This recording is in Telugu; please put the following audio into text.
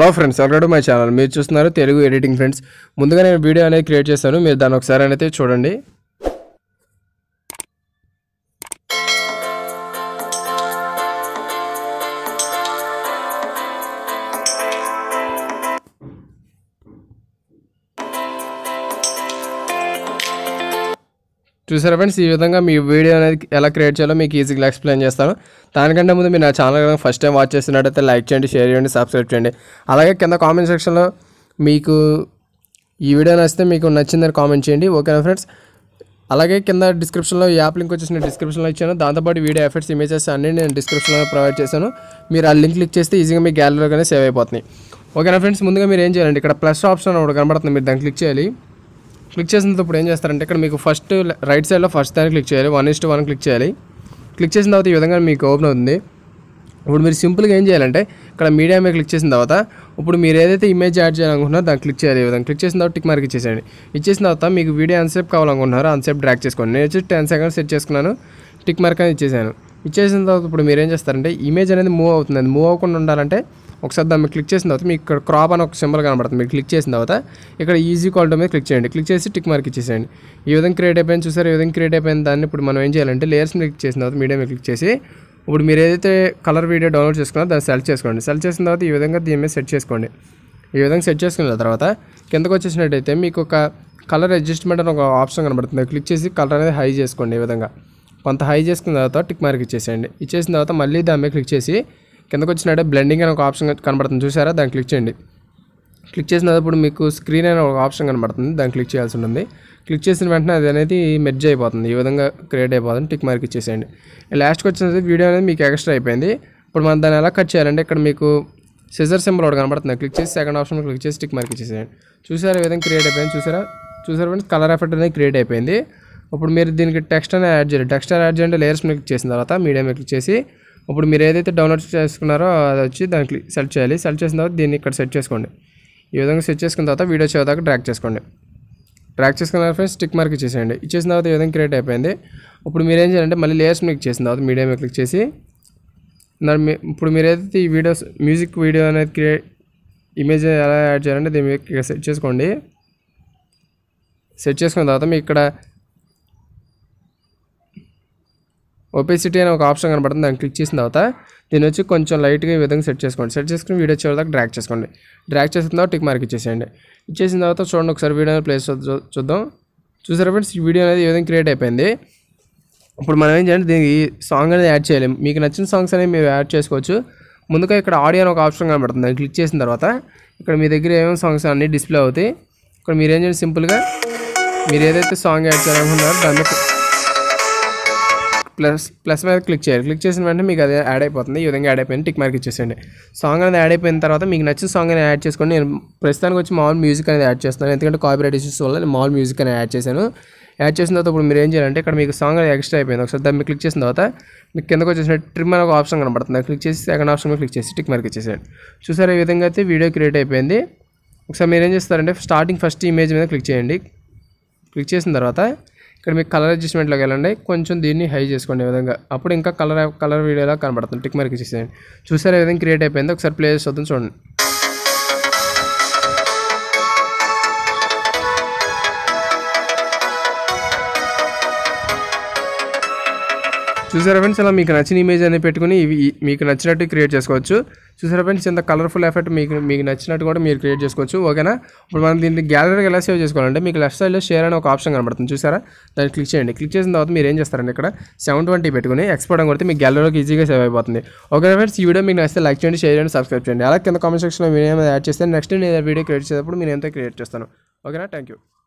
hello friends welcome to my channel మీరు చూస్తున్నారు తెలుగు ఎడిటింగ్ ఫ్రెండ్స్ ముందుగా నేను వీడియో అనేది క్రియేట్ చేశాను మీరు దాన్ని ఒకసారి అయితే చూడండి చూసారా ఫ్రెండ్స్ ఈ విధంగా మీ వీడియో అనేది ఎలా క్రియేట్ చేయాలో మీకు ఈజీగా ఎక్స్ప్లెయిన్ చేస్తాను దానికంటే ముందు మీరు నా ఛానల్ కనుక ఫస్ట్ టైం వాచ్ చేస్తున్నట్టయితే లైక్ చేయండి షేర్ చేయండి సబ్స్క్రైబ్ చేయండి అలాగే కింద కామెంట్ సెక్షన్లో మీకు ఈ వీడియో నచ్చితే మీకు నచ్చిందని కామెంట్ చేయండి ఓకేనా ఫ్రెండ్స్ అలాగే కింద డిస్క్రిప్షన్లో యాప్ లింక్ వచ్చేసి నేను డిస్క్రిప్షన్లో ఇచ్చాను దాంతోపాటు వీడియో ఎఫెక్ట్స్ ఇమేజెస్ అన్నీ నేను డిస్క్రిప్షన్లో ప్రొవైడ్ చేశాను మీరు ఆ లింక్ క్లిక్ చేస్తే ఈజీగా మీ గ్యాలరీలోనే సేవ్ అయిపోతుంది ఓకేనా ఫ్రెండ్స్ ముందుగా మీరు ఏం చేయాలండి ఇక్కడ ప్లస్ ఆప్షన్ ఒకటి కనబడుతుంది మీరు దాన్ని క్లిక్ చేయాలి క్లిక్ చేసినప్పుడు ఏం చేస్తారంటే ఇక్కడ మీకు ఫస్ట్ రైట్ సైడ్లో ఫస్ట్ దాన్ని క్లిక్ చేయాలి వన్ ఇస్ట్ వన్ క్లిక్ చేయాలి క్లిక్ చేసిన తర్వాత ఈ విధంగా మీకు ఓపెన్ అవుతుంది ఇప్పుడు మీరు సింపుల్గా ఏం చేయాలంటే ఇక్కడ మీడియా మీద క్లిక్ చేసిన తర్వాత ఇప్పుడు మీరు ఏదైతే ఇమేజ్ యాడ్ చేయాలనుకుంటున్నారో దాన్ని క్లిక్ చేయాలి విధంగా క్లిక్ చేసిన తర్వాత టిక్ మార్క్ ఇచ్చేసేయండి ఇచ్చేసిన తర్వాత మీకు వీడియో అన్సేప్ కావాలనుకుంటున్నారో అన్సేప్ డ్రాక్ చేసుకోండి నేను వచ్చి టెన్ సెకండ్స్ సెట్ చేసుకున్నాను టిక్ మార్క్ అని ఇచ్చేసాను ఇచ్చేసిన తర్వాత ఇప్పుడు మీరు ఏం చేస్తారంటే ఇమేజ్ అనేది మూవ్ అవుతుంది మూవ్ అవ్వకుండా ఉండాలంటే ఒకసారి దాన్ని క్లిక్ చేసిన తర్వాత మీకు ఇక్కడ క్రాప్ అని ఒక సింబల్ కనబడుతుంది మీరు క్లిక్ చేసిన తర్వాత ఇక్కడ ఈజీ కాల్టో మీద క్లిక్ చేయండి క్లిక్ చేసి టిక్ మార్క్ ఇచ్చేసేయండి ఈ విధంగా క్రియేట్ అయిపోయింది చూసారు ఈ విధంగా క్రియేట్ అయిపోయిన దాన్ని ఇప్పుడు మనం ఏం చేయాలంటే లేయర్స్ మీద క్లిక్ చేసిన తర్వాత మీడియా మీద క్లిక్ చేసి ఇప్పుడు మీరు ఏదైతే కలర్ వీడియో డౌన్లోడ్ చేసుకున్నారో దాన్ని సెలెక్ట్ చేసుకోండి సెలెక్ట్ చేసిన తర్వాత ఈ విధంగా దీని మీద సెట్ చేసుకోండి ఈ విధంగా సెట్ చేసుకున్న తర్వాత కిందకు వచ్చేసినట్టయితే మీకు ఒక కలర్ అడ్జస్ట్మెంట్ అని ఒక ఆప్షన్ కనబడుతుంది క్లిక్ చేసి కలర్ అనేది హై చేసుకోండి ఈ విధంగా కొంత హై చేసుకున్న తర్వాత టిక్ మార్క్ ఇచ్చేసేయండి ఇచ్చేసిన తర్వాత మళ్ళీ దాని మీద క్లిక్ చేసి కిందకు వచ్చినట్టే బ్లెండింగ్ అని ఒక ఆప్షన్ కనబడుతుంది చూసారా దాన్ని క్లిక్ చేయండి క్లిక్ చేసినప్పుడు మీకు స్క్రీన్ అనే ఒక ఆప్షన్ కనబడుతుంది దాన్ని క్లిక్ చేయాల్సి ఉంటుంది క్లిక్ చేసిన వెంటనే అది అనేది మెర్జ్ అయిపోతుంది ఈ విధంగా క్రియేట్ అయిపోతుంది టిక్ మార్క్ ఇచ్చేసేయండి లాస్ట్కి వచ్చినది వీడియో అనేది మీకు ఎక్స్ట్రా అయిపోయింది ఇప్పుడు మనం దాన్ని ఎలా కట్ చేయాలంటే ఇక్కడ మీకు సిజర్ సింబల్ ఒకటి కనబడుతుంది క్లిక్ చేసి సెకండ్ ఆప్షన్ క్లిక్ చేసి టిక్ మార్క్ ఇచ్చేసేయండి చూసారా ఈ విధంగా క్రియేట్ అయిపోయింది చూసారా చూసారా కలర్ ఎఫెక్ట్ అనేది క్రియేట్ అయిపోయింది ఇప్పుడు మీరు దీనికి టెక్స్ట్ అనేది యాడ్ చేయాలి టెక్స్ట్ యాడ్ చేయండి లేయర్స్ మీకు చేసిన తర్వాత మీడియం క్లిక్ చేసి ఇప్పుడు మీరు ఏదైతే డౌన్లోడ్ చేసుకున్నారో అది వచ్చి దానికి సెలెక్ట్ చేయాలి సెలెక్ట్ చేసిన తర్వాత దీన్ని ఇక్కడ సెట్ చేసుకోండి ఈ విధంగా సెట్ చేసుకున్న తర్వాత వీడియో చేయదాకా ట్రాక్ చేసుకోండి ట్రాక్ చేసుకున్న ఫ్రెండ్స్ స్టిక్ మార్క్ ఇచ్చేసేయండి ఇచ్చేసిన తర్వాత ఈ విధంగా క్రియేట్ అయిపోయింది ఇప్పుడు మీరు ఏం చేయాలంటే మళ్ళీ లేయర్స్ మీకు చేసిన తర్వాత మీడియా మీకు క్లిక్ చేసి ఇప్పుడు మీరు ఏదైతే ఈ వీడియోస్ మ్యూజిక్ వీడియో అనేది క్రియేట్ ఇమేజ్ ఎలా యాడ్ చేయాలంటే దీని మీద సెట్ చేసుకోండి సెట్ చేసుకున్న తర్వాత మీకు ఇక్కడ ఓపెసిటీ అనే ఒక ఆప్షన్ కనబడుతుంది దాన్ని క్లిక్ చేసిన తర్వాత దీని వచ్చి కొంచెం లైట్గా ఈ విధంగా సెట్ చేసుకోండి సెట్ చేసుకుని వీడియో చివరి దాకా డ్రాక్ చేసుకోండి డ్రాక్ చేసిన తర్వాత టిక్ మార్క్ ఇచ్చేసేయండి ఇచ్చేసిన తర్వాత చూడండి ఒకసారి వీడియో ప్లేస్ చూద్దాం చూసారా ఫ్రెండ్స్ ఈ వీడియో అనేది ఈ విధంగా క్రియేట్ అయిపోయింది ఇప్పుడు మనం ఏం చేయండి దీనికి సాంగ్ అనేది యాడ్ చేయాలి మీకు నచ్చిన సాంగ్స్ అనేవి మీరు యాడ్ చేసుకోవచ్చు ముందుగా ఇక్కడ ఆడియో అని ఒక ఆప్షన్ కనబడుతుంది దాన్ని క్లిక్ చేసిన తర్వాత ఇక్కడ మీ దగ్గర ఏమేమి సాంగ్స్ అన్నీ డిస్ప్లే అవుతాయి ఇక్కడ మీరేం చేయండి సింపుల్గా మీరు ఏదైతే సాంగ్ యాడ్ చేయాలనుకుంటున్నారో దాన్ని ప్లస్ ప్లస్ మీద క్లిక్ చేయాలి క్లిక్ చేసిన వెంటనే మీకు అది యాడ్ అయిపోతుంది ఈ విధంగా యాడ్ అయిపోయింది టిక్ మార్క్ ఇచ్చేసండి సాంగ్ అనేది యాడ్ అయిపోయిన తర్వాత మీకు నచ్చిన సాంగ్ అనేది యాడ్ చేసుకోండి నేను ప్రస్తుతానికి వచ్చి మామూలు మ్యూజిక్ అనేది యాడ్ చేస్తాను ఎందుకంటే కాపీరైట్ ఇష్యూస్ వల్ల నేను మామూలు మ్యూజిక్ అనేది యాడ్ చేశాను యాడ్ చేసిన తర్వాత ఇప్పుడు మీరు ఏం చేయాలంటే ఇక్కడ మీకు సాంగ్ అనేది ఎక్స్ట్రా అయిపోయింది ఒకసారి దాన్ని క్లిక్ చేసిన తర్వాత మీకు కిందకు వచ్చేసిన ట్రిమ్ అనే ఒక ఆప్షన్ కనబడుతుంది క్లిక్ చేసి సెకండ్ ఆప్షన్ మీద క్లిక్ చేసి టిక్ మార్క్ ఇచ్చేసాడు చూసారు ఈ విధంగా అయితే వీడియో క్రియేట్ అయిపోయింది ఒకసారి మీరు ఏం చేస్తారంటే స్టార్టింగ్ ఫస్ట్ ఇమేజ్ మీద క్లిక్ చేయండి క్లిక్ చేసిన తర్వాత ఇక్కడ మీకు కలర్ అడ్జస్ట్మెంట్లోకి వెళ్ళండి కొంచెం దీన్ని హై చేసుకోండి ఈ విధంగా అప్పుడు ఇంకా కలర్ కలర్ వీడియోలా కనబడుతుంది టిక్ మార్క్ చేసేయండి చూసారు ఏ విధంగా క్రియేట్ అయిపోయింది ఒకసారి ప్లేస్ చేస్తుంది చూడండి చూసారా ఫ్రెండ్స్ అలా మీకు నచ్చిన ఇమేజ్ అనేది పెట్టుకుని ఇవి మీకు నచ్చినట్టు క్రియేట్ చేసుకోవచ్చు చూసారా ఫ్రెండ్స్ ఇంత కలర్ఫుల్ ఎఫెక్ట్ మీకు మీకు నచ్చినట్టు కూడా మీరు క్రియేట్ చేసుకోవచ్చు ఓకేనా ఇప్పుడు మనం దీన్ని గ్యాలరీకి ఎలా సేవ్ చేసుకోవాలంటే మీకు లెఫ్ట్ సైడ్లో షేర్ అనే ఒక ఆప్షన్ కనబడుతుంది చూసారా దాన్ని క్లిక్ చేయండి క్లిక్ చేసిన తర్వాత మీరు ఏం చేస్తారంటే ఇక్కడ సెవెన్ ట్వంటీ పెట్టుకుని ఎక్స్పోర్ట్ అని కొడితే మీకు గ్యాలరీలోకి ఈజీగా సేవ్ అయిపోతుంది ఓకే ఫ్రెండ్స్ ఈ వీడియో మీకు నచ్చితే లైక్ చేయండి షేర్ చేయండి సబ్స్క్రైబ్ చేయండి అలా కింద కామెంట్ సెక్షన్లో మీరు ఏమైనా యాడ్ చేస్తే నెక్స్ట్ నేను వీడియో క్రియేట్ చేసేటప్పుడు నేను ఎంతో క్రియేట్ చేస్తాను ఓకేనా థ్యాంక్ యూ